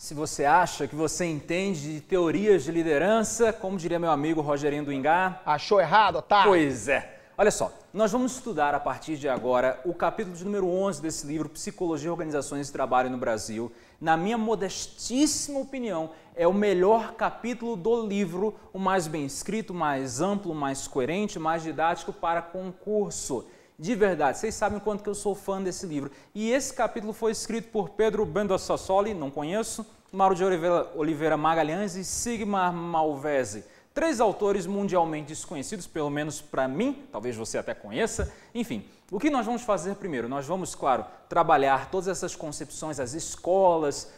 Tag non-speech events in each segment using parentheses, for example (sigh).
Se você acha que você entende de teorias de liderança, como diria meu amigo Rogerinho do Ingá. Achou errado, tá? Pois é. Olha só, nós vamos estudar a partir de agora o capítulo de número 11 desse livro, Psicologia, Organizações e Trabalho no Brasil. Na minha modestíssima opinião, é o melhor capítulo do livro, o mais bem escrito, mais amplo, mais coerente, mais didático para concurso de verdade. Vocês sabem o quanto que eu sou fã desse livro. E esse capítulo foi escrito por Pedro Benda Sassoli, não conheço, Mauro de Oliveira Magalhães e Sigmar Malvese. Três autores mundialmente desconhecidos, pelo menos para mim, talvez você até conheça. Enfim, o que nós vamos fazer primeiro? Nós vamos, claro, trabalhar todas essas concepções, as escolas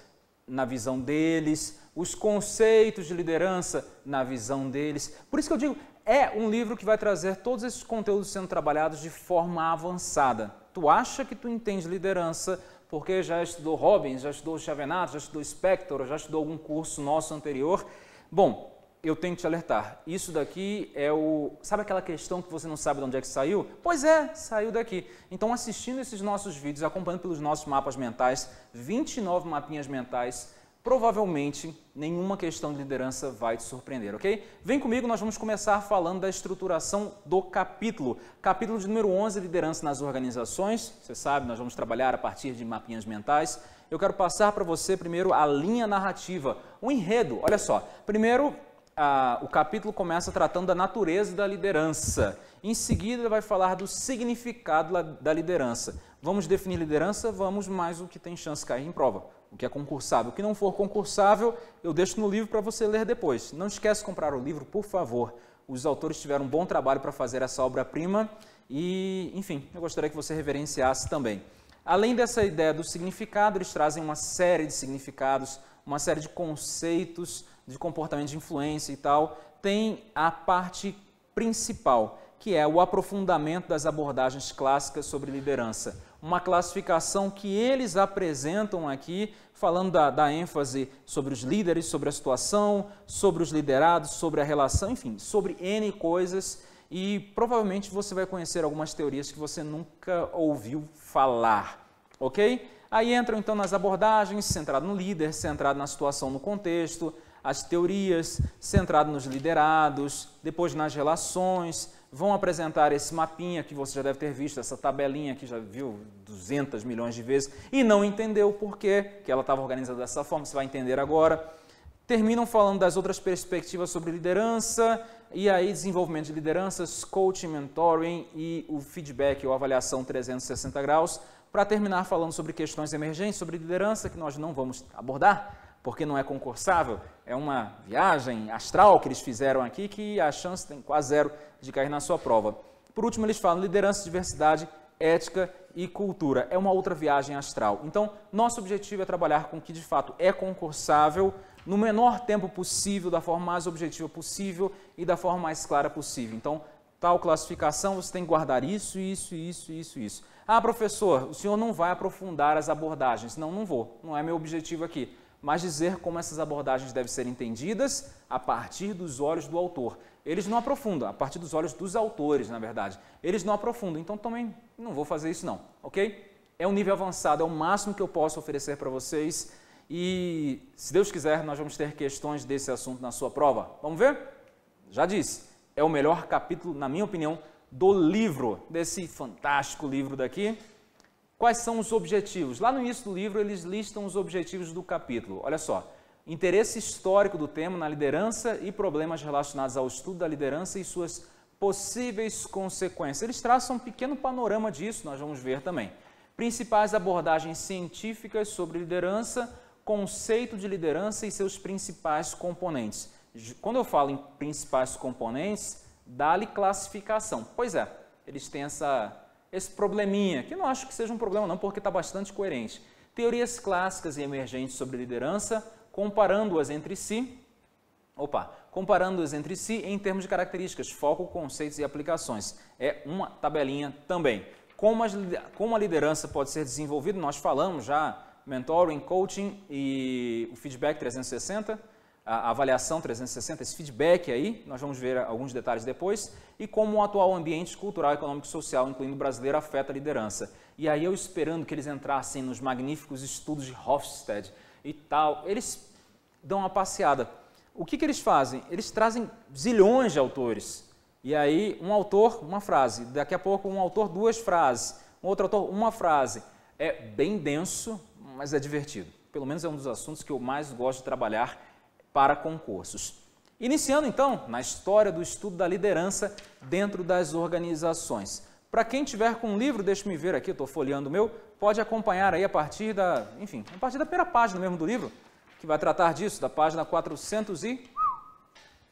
na visão deles, os conceitos de liderança na visão deles. Por isso que eu digo, é um livro que vai trazer todos esses conteúdos sendo trabalhados de forma avançada. Tu acha que tu entende liderança porque já estudou Robbins, já estudou Chavenato, já estudou Spector, já estudou algum curso nosso anterior. Bom, eu tenho que te alertar. Isso daqui é o. Sabe aquela questão que você não sabe de onde é que saiu? Pois é, saiu daqui. Então, assistindo esses nossos vídeos, acompanhando pelos nossos mapas mentais, 29 mapinhas mentais, provavelmente nenhuma questão de liderança vai te surpreender, ok? Vem comigo, nós vamos começar falando da estruturação do capítulo. Capítulo de número 11, liderança nas organizações. Você sabe, nós vamos trabalhar a partir de mapinhas mentais. Eu quero passar para você primeiro a linha narrativa, o enredo. Olha só, primeiro a, o capítulo começa tratando da natureza da liderança. Em seguida, vai falar do significado da liderança. Vamos definir liderança? Vamos, mais o que tem chance de cair em prova o que é concursável. O que não for concursável, eu deixo no livro para você ler depois. Não esquece de comprar o livro, por favor. Os autores tiveram um bom trabalho para fazer essa obra-prima e, enfim, eu gostaria que você reverenciasse também. Além dessa ideia do significado, eles trazem uma série de significados, uma série de conceitos de comportamento de influência e tal. Tem a parte principal, que é o aprofundamento das abordagens clássicas sobre liderança uma classificação que eles apresentam aqui, falando da, da, ênfase sobre os líderes, sobre a situação, sobre os liderados, sobre a relação, enfim, sobre N coisas. E provavelmente você vai conhecer algumas teorias que você nunca ouviu falar, ok? Aí entram então nas abordagens, centrado no líder, centrado na situação, no contexto, as teorias, centrado nos liderados, depois nas relações, vão apresentar esse mapinha que você já deve ter visto, essa tabelinha que já viu 200 milhões de vezes e não entendeu o porquê que ela estava organizada dessa forma, você vai entender agora. Terminam falando das outras perspectivas sobre liderança e aí desenvolvimento de lideranças, coaching, mentoring e o feedback ou avaliação 360 graus, para terminar falando sobre questões emergentes, sobre liderança que nós não vamos abordar, porque não é concursável, é uma viagem astral que eles fizeram aqui que a chance tem quase zero de cair na sua prova. Por último, eles falam liderança, diversidade, ética e cultura. É uma outra viagem astral. Então, nosso objetivo é trabalhar com o que de fato é concursável no menor tempo possível, da forma mais objetiva possível e da forma mais clara possível. Então, tal classificação, você tem que guardar isso, isso, isso, isso, isso. Ah, professor, o senhor não vai aprofundar as abordagens. Não, não vou. Não é meu objetivo aqui mas dizer como essas abordagens devem ser entendidas a partir dos olhos do autor. Eles não aprofundam, a partir dos olhos dos autores, na verdade. Eles não aprofundam, então também não vou fazer isso não, ok? É um nível avançado, é o máximo que eu posso oferecer para vocês e, se Deus quiser, nós vamos ter questões desse assunto na sua prova. Vamos ver? Já disse, é o melhor capítulo, na minha opinião, do livro, desse fantástico livro daqui. Quais são os objetivos? Lá no início do livro, eles listam os objetivos do capítulo. Olha só: interesse histórico do tema na liderança e problemas relacionados ao estudo da liderança e suas possíveis consequências. Eles traçam um pequeno panorama disso, nós vamos ver também. Principais abordagens científicas sobre liderança, conceito de liderança e seus principais componentes. Quando eu falo em principais componentes, dá-lhe classificação. Pois é, eles têm essa esse probleminha, que não acho que seja um problema não, porque está bastante coerente. Teorias clássicas e emergentes sobre liderança, comparando-as entre si, opa, comparando-as entre si em termos de características, foco, conceitos e aplicações. É uma tabelinha também. Como, as, como a liderança pode ser desenvolvida, nós falamos já, mentoring, coaching e o feedback 360, a avaliação 360, esse feedback aí, nós vamos ver alguns detalhes depois, e como o atual ambiente cultural, econômico e social, incluindo o brasileiro, afeta a liderança. E aí eu esperando que eles entrassem nos magníficos estudos de Hofstede e tal, eles dão uma passeada. O que, que eles fazem? Eles trazem zilhões de autores. E aí um autor, uma frase, daqui a pouco um autor, duas frases, um outro autor, uma frase. É bem denso, mas é divertido. Pelo menos é um dos assuntos que eu mais gosto de trabalhar para concursos. Iniciando então na história do estudo da liderança dentro das organizações. Para quem tiver com um livro, deixe-me ver aqui, estou folheando o meu, pode acompanhar aí a partir da, enfim, a partir da primeira página mesmo do livro, que vai tratar disso, da página 400 e...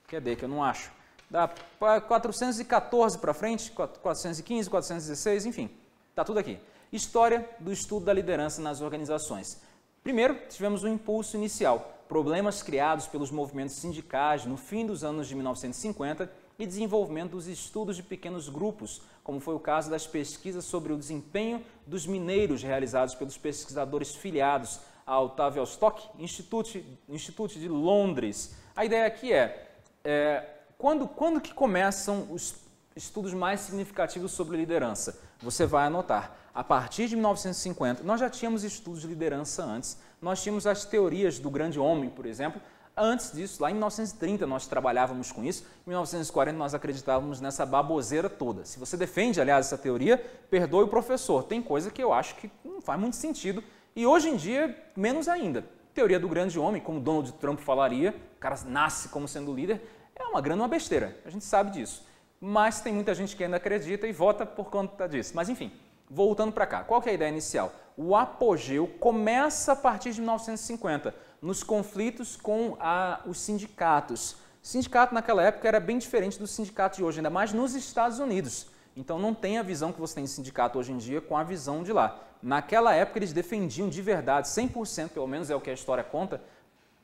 Cadê que eu não acho? Da 414 para frente, 415, 416, enfim, está tudo aqui. História do estudo da liderança nas organizações. Primeiro, tivemos um impulso inicial, problemas criados pelos movimentos sindicais no fim dos anos de 1950 e desenvolvimento dos estudos de pequenos grupos, como foi o caso das pesquisas sobre o desempenho dos mineiros realizados pelos pesquisadores filiados ao Ottavian Stock Institute, Institute de Londres. A ideia aqui é, é quando, quando que começam os estudos mais significativos sobre liderança? Você vai anotar a partir de 1950, nós já tínhamos estudos de liderança antes, nós tínhamos as teorias do grande homem, por exemplo. Antes disso, lá em 1930 nós trabalhávamos com isso, em 1940 nós acreditávamos nessa baboseira toda. Se você defende, aliás, essa teoria, perdoe o professor, tem coisa que eu acho que não faz muito sentido e hoje em dia, menos ainda. Teoria do grande homem, como Donald Trump falaria, o cara nasce como sendo líder, é uma grande uma besteira, a gente sabe disso. Mas tem muita gente que ainda acredita e vota por conta disso. Mas enfim, Voltando para cá, qual é a ideia inicial? O apogeu começa a partir de 1950, nos conflitos com a, os sindicatos. O sindicato naquela época era bem diferente do sindicato de hoje, ainda mais nos Estados Unidos. Então não tem a visão que você tem de sindicato hoje em dia com a visão de lá. Naquela época eles defendiam de verdade, 100% pelo menos é o que a história conta,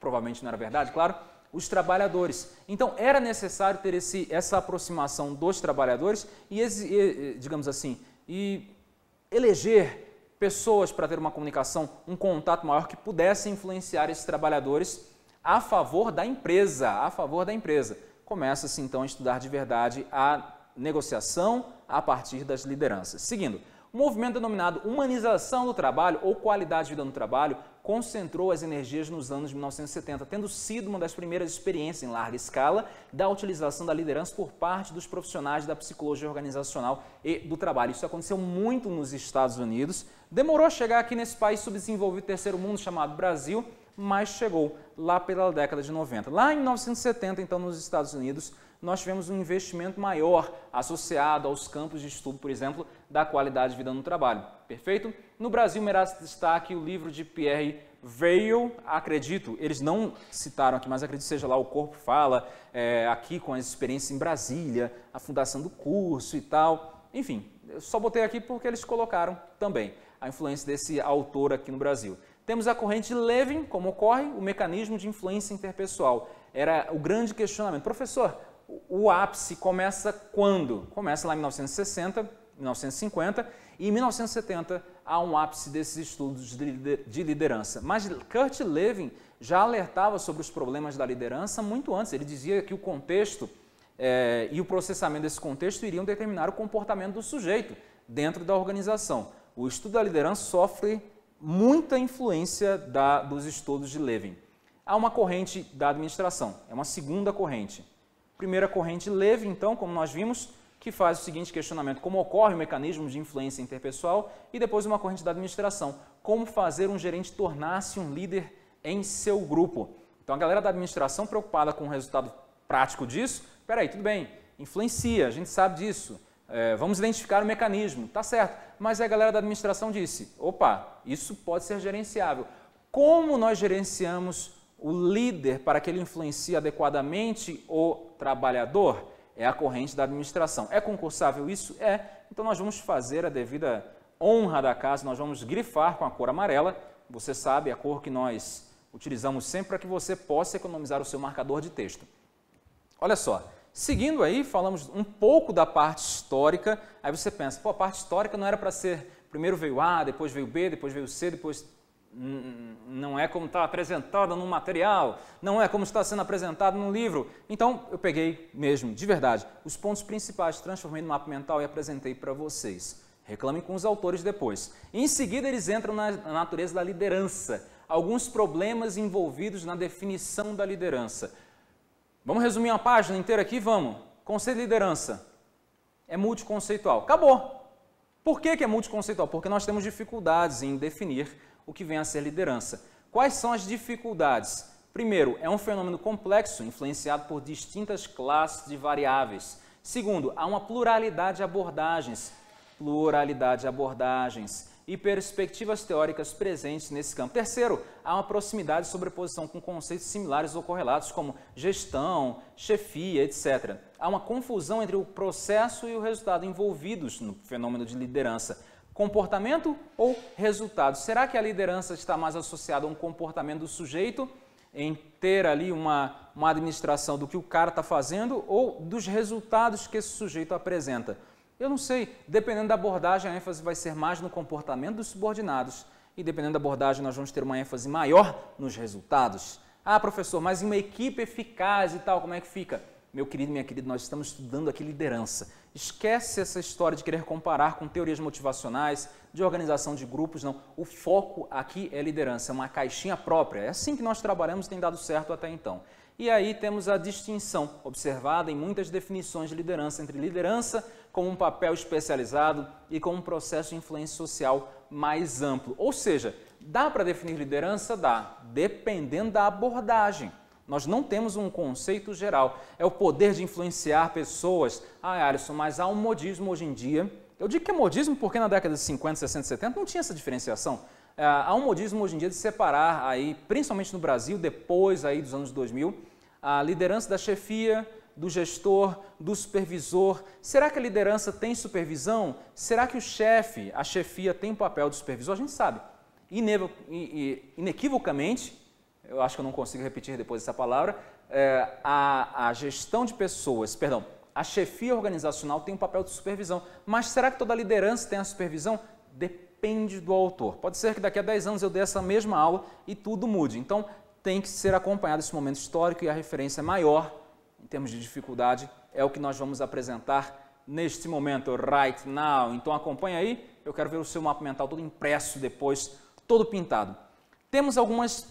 provavelmente não era verdade, claro, os trabalhadores. Então era necessário ter esse, essa aproximação dos trabalhadores e, digamos assim, e eleger pessoas para ter uma comunicação, um contato maior que pudesse influenciar esses trabalhadores a favor da empresa, a favor da empresa. Começa-se então a estudar de verdade a negociação a partir das lideranças. Seguindo, o movimento denominado Humanização do Trabalho ou Qualidade de Vida no Trabalho concentrou as energias nos anos de 1970, tendo sido uma das primeiras experiências em larga escala da utilização da liderança por parte dos profissionais da psicologia organizacional e do trabalho. Isso aconteceu muito nos Estados Unidos, demorou a chegar aqui nesse país subdesenvolvido terceiro mundo chamado Brasil, mas chegou lá pela década de 90. Lá em 1970, então, nos Estados Unidos, nós tivemos um investimento maior associado aos campos de estudo, por exemplo, da qualidade de vida no trabalho. Perfeito? No Brasil merece destaque o livro de Pierre Veil, acredito, eles não citaram aqui, mas acredito seja lá o Corpo Fala, é, aqui com as experiências em Brasília, a fundação do curso e tal. Enfim, eu só botei aqui porque eles colocaram também a influência desse autor aqui no Brasil. Temos a corrente Levin, como ocorre, o mecanismo de influência interpessoal. Era o grande questionamento. Professor, o ápice começa quando? Começa lá em 1960, 1950 e em 1970 há um ápice desses estudos de liderança. Mas Kurt Lewin já alertava sobre os problemas da liderança muito antes. Ele dizia que o contexto é, e o processamento desse contexto iriam determinar o comportamento do sujeito dentro da organização. O estudo da liderança sofre muita influência da, dos estudos de Levin. Há uma corrente da administração, é uma segunda corrente. Primeira corrente Leve, então, como nós vimos, que faz o seguinte questionamento: como ocorre o mecanismo de influência interpessoal? E depois uma corrente da administração: como fazer um gerente tornar-se um líder em seu grupo? Então a galera da administração preocupada com o resultado prático disso, aí tudo bem, influencia, a gente sabe disso. É, vamos identificar o mecanismo, tá certo. Mas a galera da administração disse: opa, isso pode ser gerenciável. Como nós gerenciamos o líder, para que ele influencie adequadamente o trabalhador, é a corrente da administração. É concursável isso? É. Então nós vamos fazer a devida honra da casa, nós vamos grifar com a cor amarela. Você sabe, a cor que nós utilizamos sempre para que você possa economizar o seu marcador de texto. Olha só, seguindo aí, falamos um pouco da parte histórica. Aí você pensa, pô, a parte histórica não era para ser primeiro veio A, depois veio B, depois veio C, depois não é como está apresentado no material, não é como está sendo apresentado no livro. Então, eu peguei mesmo, de verdade, os pontos principais, transformei no mapa mental e apresentei para vocês. Reclamem com os autores depois. Em seguida, eles entram na natureza da liderança, alguns problemas envolvidos na definição da liderança. Vamos resumir uma página inteira aqui? Vamos. Conceito de liderança é multiconceitual. Acabou. Por que, que é multiconceitual? Porque nós temos dificuldades em definir o que vem a ser liderança. Quais são as dificuldades? Primeiro, é um fenômeno complexo, influenciado por distintas classes de variáveis. Segundo, há uma pluralidade de abordagens, pluralidade de abordagens e perspectivas teóricas presentes nesse campo. Terceiro, há uma proximidade e sobreposição com conceitos similares ou correlatos, como gestão, chefia, etc. Há uma confusão entre o processo e o resultado envolvidos no fenômeno de liderança comportamento ou resultado? Será que a liderança está mais associada a um comportamento do sujeito em ter ali uma, uma administração do que o cara está fazendo ou dos resultados que esse sujeito apresenta? Eu não sei, dependendo da abordagem, a ênfase vai ser mais no comportamento dos subordinados e dependendo da abordagem, nós vamos ter uma ênfase maior nos resultados. Ah, professor, mas em uma equipe eficaz e tal, como é que fica? Meu querido, minha querida, nós estamos estudando aqui liderança. Esquece essa história de querer comparar com teorias motivacionais, de organização de grupos, não. O foco aqui é liderança, é uma caixinha própria. É assim que nós trabalhamos e tem dado certo até então. E aí temos a distinção observada em muitas definições de liderança entre liderança como um papel especializado e como um processo de influência social mais amplo. Ou seja, dá para definir liderança? Dá, dependendo da abordagem. Nós não temos um conceito geral. É o poder de influenciar pessoas. Ah, Alisson, mas há um modismo hoje em dia. Eu digo que é modismo porque na década de 50, 60, 70 não tinha essa diferenciação. É, há um modismo hoje em dia de separar aí, principalmente no Brasil, depois aí dos anos 2000, a liderança da chefia, do gestor, do supervisor. Será que a liderança tem supervisão? Será que o chefe, a chefia tem papel de supervisor? A gente sabe. Inequivocamente, eu acho que eu não consigo repetir depois essa palavra, é, a, a gestão de pessoas, perdão, a chefia organizacional tem um papel de supervisão. Mas será que toda liderança tem a supervisão? Depende do autor. Pode ser que daqui a 10 anos eu dê essa mesma aula e tudo mude. Então, tem que ser acompanhado esse momento histórico e a referência é maior em termos de dificuldade é o que nós vamos apresentar neste momento, right now. Então acompanha aí, eu quero ver o seu mapa mental todo impresso depois, todo pintado. Temos algumas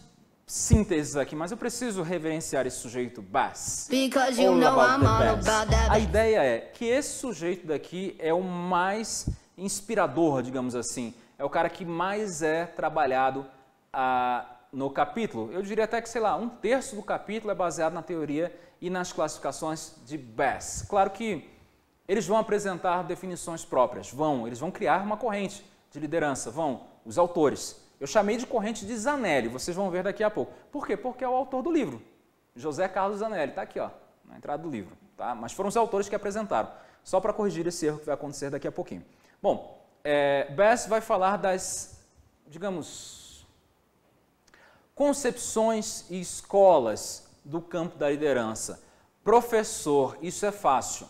síntese aqui, mas eu preciso reverenciar esse sujeito bass. Because you know I'm all about that. A ideia é que esse sujeito daqui é o mais inspirador, digamos assim. É o cara que mais é trabalhado ah, no capítulo. Eu diria até que, sei lá, um terço do capítulo é baseado na teoria e nas classificações de Bass. Claro que eles vão apresentar definições próprias, vão, eles vão criar uma corrente de liderança, vão, os autores. Eu chamei de corrente de Zanelli, vocês vão ver daqui a pouco. Por quê? Porque é o autor do livro, José Carlos Zanelli, está aqui ó, na entrada do livro. Tá? Mas foram os autores que apresentaram, só para corrigir esse erro que vai acontecer daqui a pouquinho. Bom, é, Bess vai falar das, digamos, concepções e escolas do campo da liderança. Professor, isso é fácil.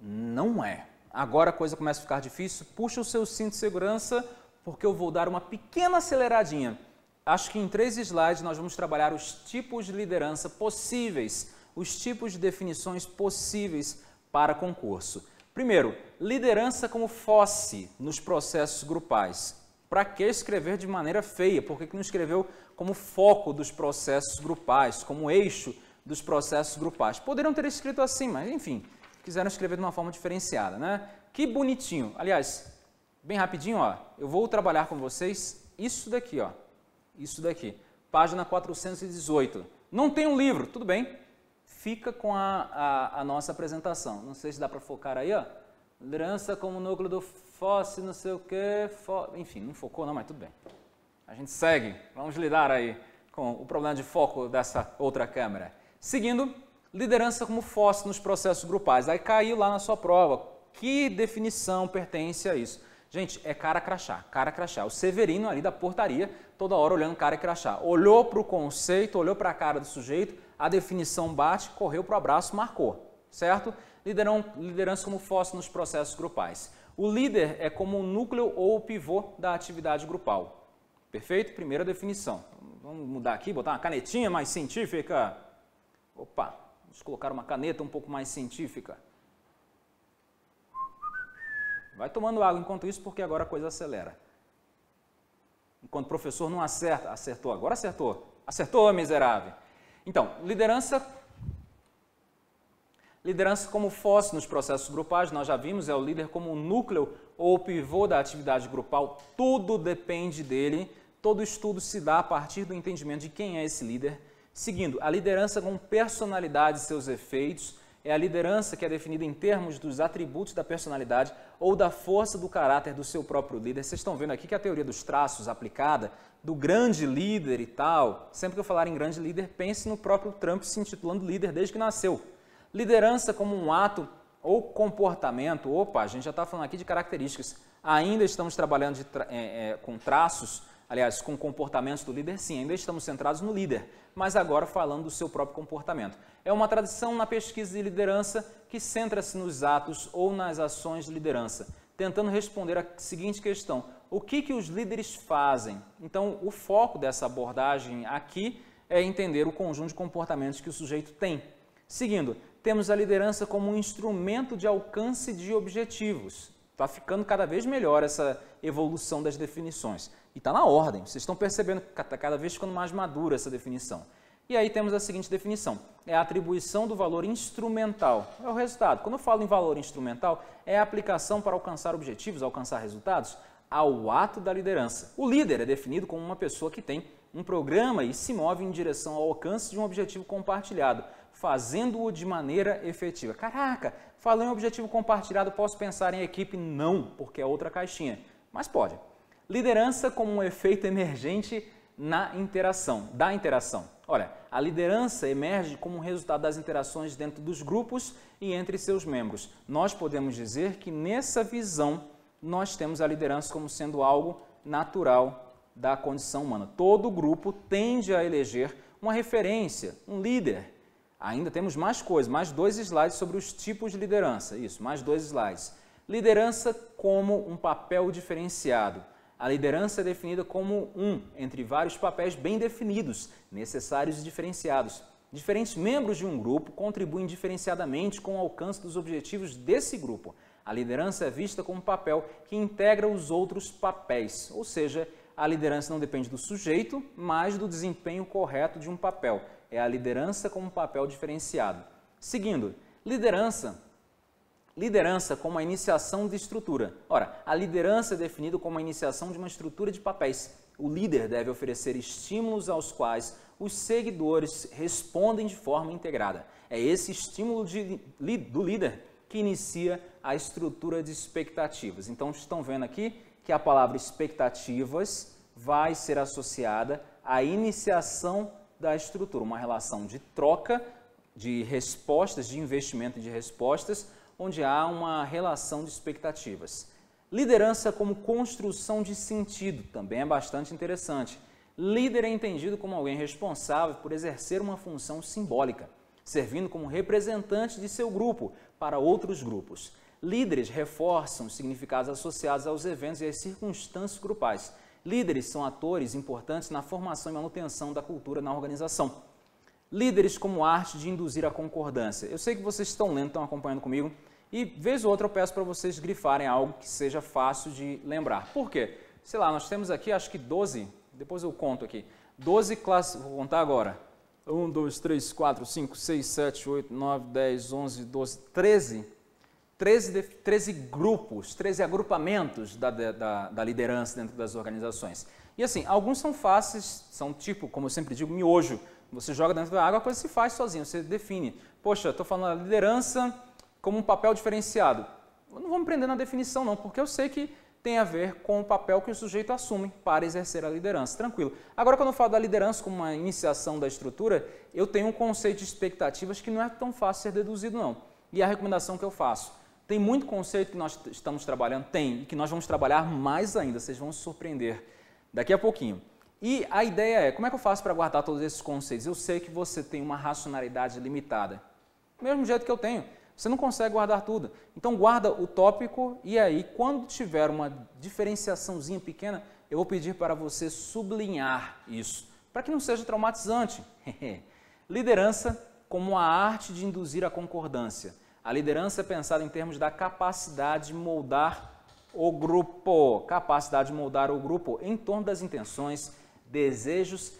Não é. Agora a coisa começa a ficar difícil, puxa o seu cinto de segurança, porque eu vou dar uma pequena aceleradinha. Acho que em três slides nós vamos trabalhar os tipos de liderança possíveis, os tipos de definições possíveis para concurso. Primeiro, liderança como fosse nos processos grupais. Para que escrever de maneira feia? Por que não escreveu como foco dos processos grupais, como eixo dos processos grupais? Poderiam ter escrito assim, mas enfim, quiseram escrever de uma forma diferenciada, né? Que bonitinho. Aliás, bem rapidinho, ó, eu vou trabalhar com vocês isso daqui, ó, isso daqui, página 418. Não tem um livro, tudo bem, fica com a, a, a nossa apresentação. Não sei se dá para focar aí, ó. Liderança como núcleo do fosse, não sei o que fo... enfim, não focou não, mas tudo bem. A gente segue, vamos lidar aí com o problema de foco dessa outra câmera. Seguindo, liderança como fosse nos processos grupais. Aí caiu lá na sua prova, que definição pertence a isso? Gente, é cara crachá, cara crachá. É o Severino ali da portaria, toda hora olhando cara crachá. Olhou para o conceito, olhou para a cara do sujeito, a definição bate, correu para o abraço, marcou, certo? Liderão, liderança como fosse nos processos grupais. O líder é como o núcleo ou o pivô da atividade grupal. Perfeito? Primeira definição. Vamos mudar aqui, botar uma canetinha mais científica. Opa, vamos colocar uma caneta um pouco mais científica. Vai tomando água enquanto isso, porque agora a coisa acelera. Enquanto o professor não acerta, acertou, agora acertou. Acertou, miserável. Então, liderança. Liderança como fosse nos processos grupais, nós já vimos, é o líder como o núcleo ou pivô da atividade grupal, tudo depende dele. Todo estudo se dá a partir do entendimento de quem é esse líder. Seguindo, a liderança com personalidade e seus efeitos, é a liderança que é definida em termos dos atributos da personalidade ou da força do caráter do seu próprio líder. Vocês estão vendo aqui que a teoria dos traços aplicada do grande líder e tal, sempre que eu falar em grande líder, pense no próprio Trump se intitulando líder desde que nasceu. Liderança como um ato ou comportamento, opa, a gente já está falando aqui de características, ainda estamos trabalhando tra é, é, com traços, aliás, com comportamentos do líder, sim, ainda estamos centrados no líder, mas agora falando do seu próprio comportamento. É uma tradição na pesquisa de liderança que centra-se nos atos ou nas ações de liderança, tentando responder a seguinte questão: o que, que os líderes fazem? Então, o foco dessa abordagem aqui é entender o conjunto de comportamentos que o sujeito tem. Seguindo, temos a liderança como um instrumento de alcance de objetivos. Está ficando cada vez melhor essa evolução das definições. E está na ordem. Vocês estão percebendo que está cada vez ficando mais madura essa definição. E aí temos a seguinte definição: é a atribuição do valor instrumental. É o resultado. Quando eu falo em valor instrumental, é a aplicação para alcançar objetivos, alcançar resultados, ao ato da liderança. O líder é definido como uma pessoa que tem um programa e se move em direção ao alcance de um objetivo compartilhado fazendo-o de maneira efetiva. Caraca, falei em objetivo compartilhado, posso pensar em equipe? Não, porque é outra caixinha, mas pode. Liderança como um efeito emergente na interação, da interação. Olha, a liderança emerge como resultado das interações dentro dos grupos e entre seus membros. Nós podemos dizer que nessa visão nós temos a liderança como sendo algo natural da condição humana. Todo grupo tende a eleger uma referência, um líder, Ainda temos mais coisas, mais dois slides sobre os tipos de liderança. Isso, mais dois slides. Liderança como um papel diferenciado. A liderança é definida como um entre vários papéis bem definidos, necessários e diferenciados. Diferentes membros de um grupo contribuem diferenciadamente com o alcance dos objetivos desse grupo. A liderança é vista como um papel que integra os outros papéis, ou seja, a liderança não depende do sujeito, mas do desempenho correto de um papel é a liderança como um papel diferenciado. Seguindo, liderança Liderança como a iniciação de estrutura. Ora, a liderança é definida como a iniciação de uma estrutura de papéis. O líder deve oferecer estímulos aos quais os seguidores respondem de forma integrada. É esse estímulo de, do líder que inicia a estrutura de expectativas. Então, estão vendo aqui que a palavra expectativas vai ser associada à iniciação da estrutura, uma relação de troca de respostas, de investimento de respostas, onde há uma relação de expectativas. Liderança como construção de sentido também é bastante interessante. Líder é entendido como alguém responsável por exercer uma função simbólica, servindo como representante de seu grupo para outros grupos. Líderes reforçam significados associados aos eventos e às circunstâncias grupais, Líderes são atores importantes na formação e manutenção da cultura na organização. Líderes como arte de induzir a concordância. Eu sei que vocês estão lendo, estão acompanhando comigo, e vez ou outra eu peço para vocês grifarem algo que seja fácil de lembrar. Por quê? Sei lá, nós temos aqui acho que 12, depois eu conto aqui, 12 classes, vou contar agora. 1, 2, 3, 4, 5, 6, 7, 8, 9, 10, 11, 12, 13 13, 13 grupos, 13 agrupamentos da, da, da, liderança dentro das organizações. E assim, alguns são fáceis, são tipo, como eu sempre digo, miojo. Você joga dentro da água, a coisa se faz sozinho, você define. Poxa, estou falando da liderança como um papel diferenciado. não vou me prender na definição não, porque eu sei que tem a ver com o papel que o sujeito assume para exercer a liderança. Tranquilo. Agora, quando eu falo da liderança como uma iniciação da estrutura, eu tenho um conceito de expectativas que não é tão fácil ser deduzido, não. E a recomendação que eu faço tem muito conceito que nós estamos trabalhando? Tem, e que nós vamos trabalhar mais ainda, vocês vão se surpreender daqui a pouquinho. E a ideia é, como é que eu faço para guardar todos esses conceitos? Eu sei que você tem uma racionalidade limitada. Do mesmo jeito que eu tenho, você não consegue guardar tudo. Então guarda o tópico e aí quando tiver uma diferenciaçãozinha pequena, eu vou pedir para você sublinhar isso, para que não seja traumatizante. (laughs) Liderança como a arte de induzir a concordância. A liderança é pensada em termos da capacidade de moldar o grupo, capacidade de moldar o grupo em torno das intenções, desejos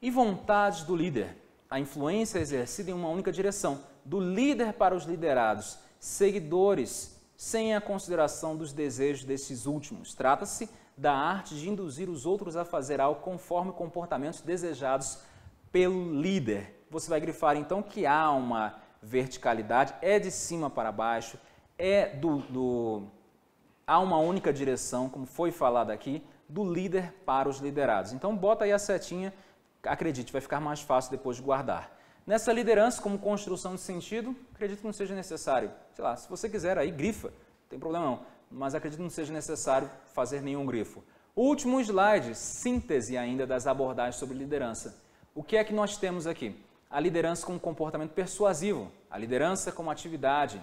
e vontades do líder. A influência é exercida em uma única direção, do líder para os liderados, seguidores, sem a consideração dos desejos desses últimos. Trata-se da arte de induzir os outros a fazer algo conforme comportamentos desejados pelo líder. Você vai grifar então que há uma verticalidade, é de cima para baixo, é do, do há uma única direção, como foi falado aqui, do líder para os liderados. Então bota aí a setinha, acredite, vai ficar mais fácil depois de guardar. Nessa liderança, como construção de sentido, acredito que não seja necessário, sei lá, se você quiser aí, grifa, não tem problema não, mas acredito que não seja necessário fazer nenhum grifo. Último slide, síntese ainda das abordagens sobre liderança. O que é que nós temos aqui? a liderança como comportamento persuasivo, a liderança como atividade,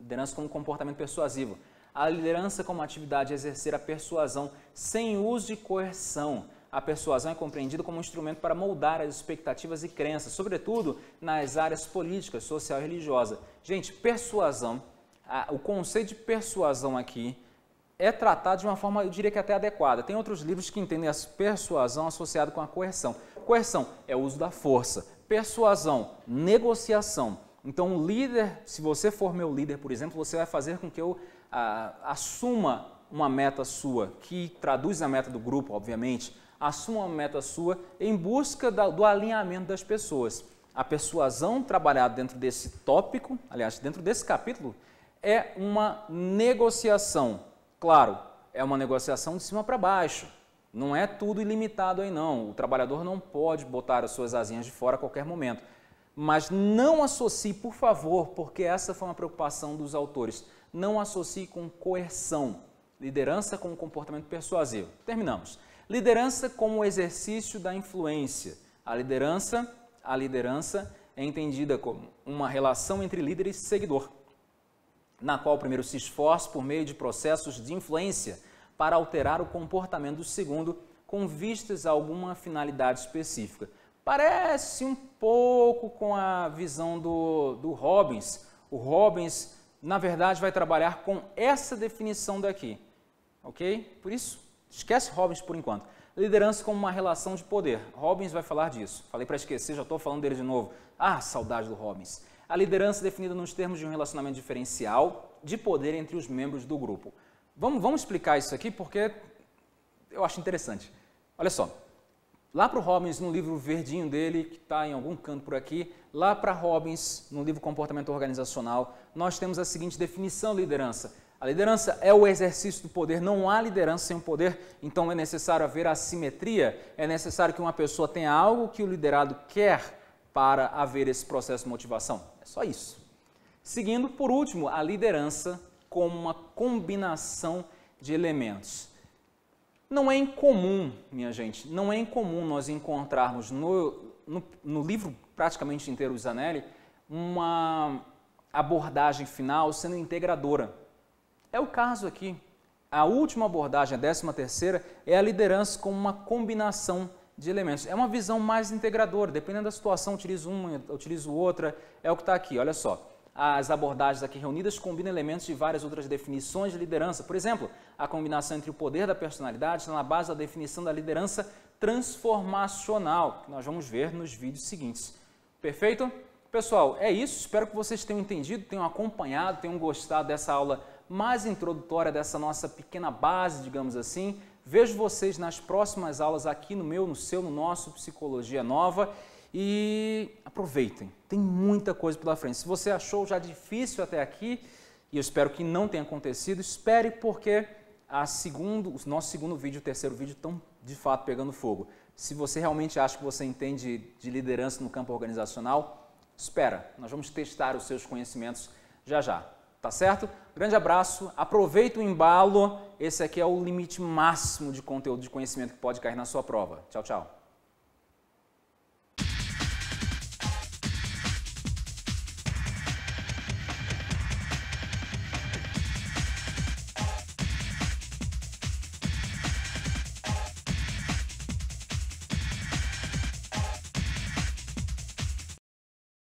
liderança como comportamento persuasivo, a liderança como atividade é exercer a persuasão sem uso de coerção. A persuasão é compreendida como um instrumento para moldar as expectativas e crenças, sobretudo nas áreas políticas, social e religiosa. Gente, persuasão, a, o conceito de persuasão aqui é tratado de uma forma, eu diria que até adequada. Tem outros livros que entendem a persuasão associada com a coerção. Coerção é o uso da força, persuasão, negociação. Então, o líder, se você for meu líder, por exemplo, você vai fazer com que eu ah, assuma uma meta sua, que traduz a meta do grupo, obviamente, assuma uma meta sua em busca da, do alinhamento das pessoas. A persuasão trabalhada dentro desse tópico, aliás, dentro desse capítulo, é uma negociação Claro, é uma negociação de cima para baixo. Não é tudo ilimitado aí não. O trabalhador não pode botar as suas asinhas de fora a qualquer momento. Mas não associe, por favor, porque essa foi uma preocupação dos autores, não associe com coerção, liderança com comportamento persuasivo. Terminamos. Liderança como exercício da influência. A liderança, a liderança é entendida como uma relação entre líder e seguidor na qual o primeiro se esforça por meio de processos de influência para alterar o comportamento do segundo com vistas a alguma finalidade específica. Parece um pouco com a visão do, do Robbins. O Robbins, na verdade, vai trabalhar com essa definição daqui. Ok? Por isso, esquece Robbins por enquanto. Liderança como uma relação de poder. Robbins vai falar disso. Falei para esquecer, já estou falando dele de novo. Ah, saudade do Robbins. A liderança é definida nos termos de um relacionamento diferencial de poder entre os membros do grupo. Vamos, vamos explicar isso aqui porque eu acho interessante. Olha só, lá para o Robbins, no livro verdinho dele, que está em algum canto por aqui, lá para Robbins, no livro Comportamento Organizacional, nós temos a seguinte definição de liderança. A liderança é o exercício do poder, não há liderança sem o poder, então é necessário haver a simetria. é necessário que uma pessoa tenha algo que o liderado quer para haver esse processo de motivação? É só isso. Seguindo, por último, a liderança como uma combinação de elementos. Não é incomum, minha gente, não é incomum nós encontrarmos no, no, no livro praticamente inteiro do Zanelli uma abordagem final sendo integradora. É o caso aqui. A última abordagem, a décima terceira, é a liderança como uma combinação de elementos. É uma visão mais integradora, dependendo da situação, utilizo uma, utilizo outra, é o que está aqui, olha só. As abordagens aqui reunidas combinam elementos de várias outras definições de liderança. Por exemplo, a combinação entre o poder da personalidade está na base da definição da liderança transformacional, que nós vamos ver nos vídeos seguintes. Perfeito? Pessoal, é isso. Espero que vocês tenham entendido, tenham acompanhado, tenham gostado dessa aula mais introdutória, dessa nossa pequena base, digamos assim, Vejo vocês nas próximas aulas aqui no meu, no seu, no nosso Psicologia Nova e aproveitem. Tem muita coisa pela frente. Se você achou já difícil até aqui, e eu espero que não tenha acontecido, espere porque a segundo, o nosso segundo vídeo e o terceiro vídeo estão de fato pegando fogo. Se você realmente acha que você entende de liderança no campo organizacional, espera, nós vamos testar os seus conhecimentos já já. Tá certo? Grande abraço, aproveita o embalo. Esse aqui é o limite máximo de conteúdo de conhecimento que pode cair na sua prova. Tchau, tchau.